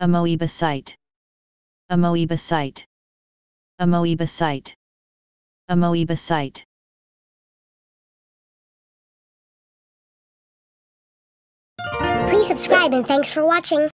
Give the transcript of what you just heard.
Amoeba site. Amoeba site. Amoeba site. Amoeba site. Please subscribe and thanks for watching.